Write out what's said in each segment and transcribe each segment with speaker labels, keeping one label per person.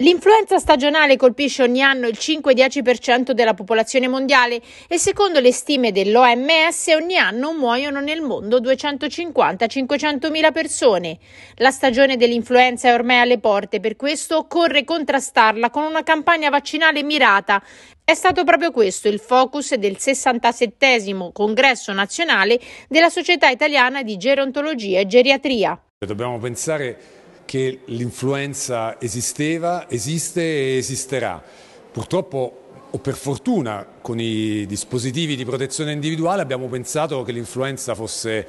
Speaker 1: L'influenza stagionale colpisce ogni anno il 5-10% della popolazione mondiale e secondo le stime dell'OMS ogni anno muoiono nel mondo 250-500.000 persone. La stagione dell'influenza è ormai alle porte, per questo occorre contrastarla con una campagna vaccinale mirata. È stato proprio questo il focus del 67 congresso nazionale della Società Italiana di Gerontologia e Geriatria.
Speaker 2: Dobbiamo pensare che l'influenza esisteva, esiste e esisterà. Purtroppo o per fortuna con i dispositivi di protezione individuale abbiamo pensato che l'influenza fosse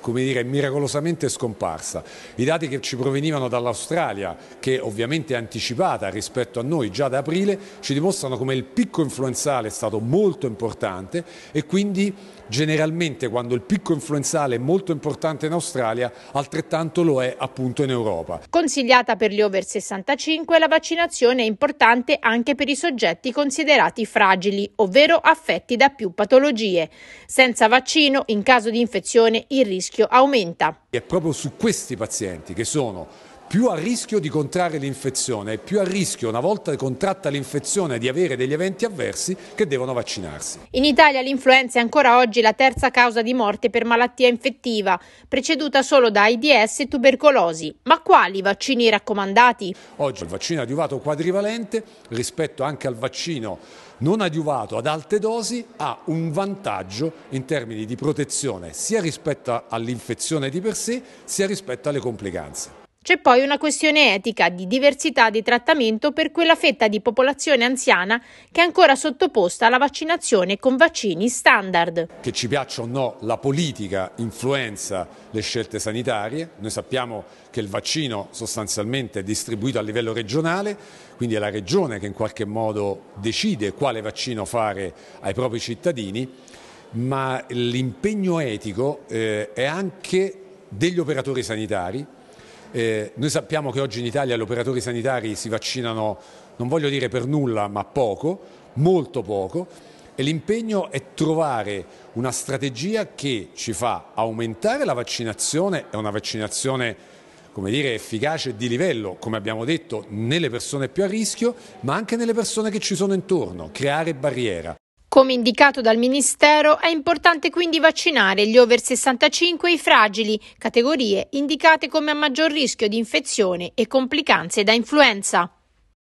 Speaker 2: come dire, miracolosamente scomparsa. I dati che ci provenivano dall'Australia, che ovviamente è anticipata rispetto a noi già da aprile, ci dimostrano come il picco influenzale è stato molto importante e quindi generalmente quando il picco influenzale è molto importante in Australia, altrettanto lo è appunto in Europa.
Speaker 1: Consigliata per gli over 65, la vaccinazione è importante anche per i soggetti considerati considerati fragili, ovvero affetti da più patologie. Senza vaccino, in caso di infezione, il rischio aumenta.
Speaker 2: È proprio su questi pazienti che sono più a rischio di contrarre l'infezione e più a rischio, una volta contratta l'infezione, di avere degli eventi avversi che devono vaccinarsi.
Speaker 1: In Italia l'influenza è ancora oggi la terza causa di morte per malattia infettiva, preceduta solo da AIDS e tubercolosi. Ma quali vaccini raccomandati?
Speaker 2: Oggi il vaccino adiuvato quadrivalente rispetto anche al vaccino non adiuvato ad alte dosi ha un vantaggio in termini di protezione sia rispetto all'infezione di per sé sia rispetto alle complicanze.
Speaker 1: C'è poi una questione etica di diversità di trattamento per quella fetta di popolazione anziana che è ancora sottoposta alla vaccinazione con vaccini standard.
Speaker 2: Che ci piaccia o no, la politica influenza le scelte sanitarie. Noi sappiamo che il vaccino sostanzialmente è distribuito a livello regionale, quindi è la regione che in qualche modo decide quale vaccino fare ai propri cittadini, ma l'impegno etico eh, è anche degli operatori sanitari eh, noi sappiamo che oggi in Italia gli operatori sanitari si vaccinano, non voglio dire per nulla, ma poco, molto poco, e l'impegno è trovare una strategia che ci fa aumentare la vaccinazione, è una vaccinazione come dire, efficace di livello, come abbiamo detto, nelle persone più a rischio, ma anche nelle persone che ci sono intorno, creare barriera.
Speaker 1: Come indicato dal Ministero, è importante quindi vaccinare gli over 65 e i fragili, categorie indicate come a maggior rischio di infezione e complicanze da influenza.